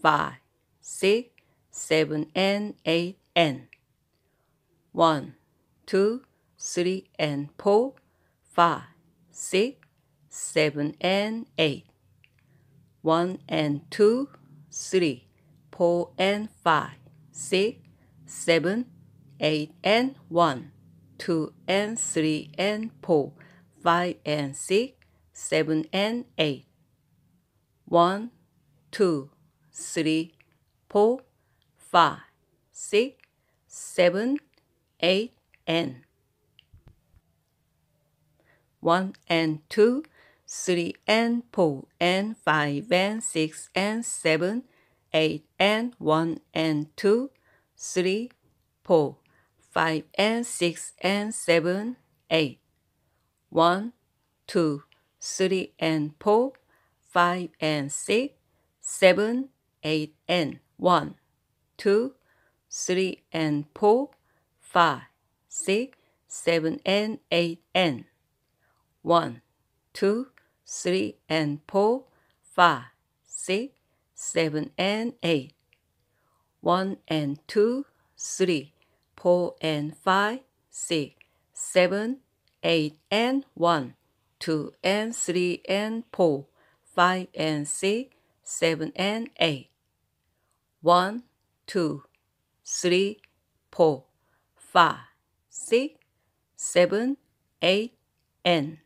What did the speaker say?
five, six, seven, and eight, and one, two, three, and four, five, six, seven, and eight, one and two, three, four and five, six, seven, eight and one, two and three and four, five and six, seven and eight, one, two three, four, five, six, seven, eight, and one and two, three and four and five and six and seven, eight and one and two, three, four, five and six and seven, eight, one, two, three and four, five and six, seven, eight and one, two, three and four, five, six, seven and eight and one, two, three and four, five, six, seven and eight, one and two, three, four and five, six, seven, eight and one, two and three and four, five and six, seven and eight. One, two, three, four, five, six, seven, eight, and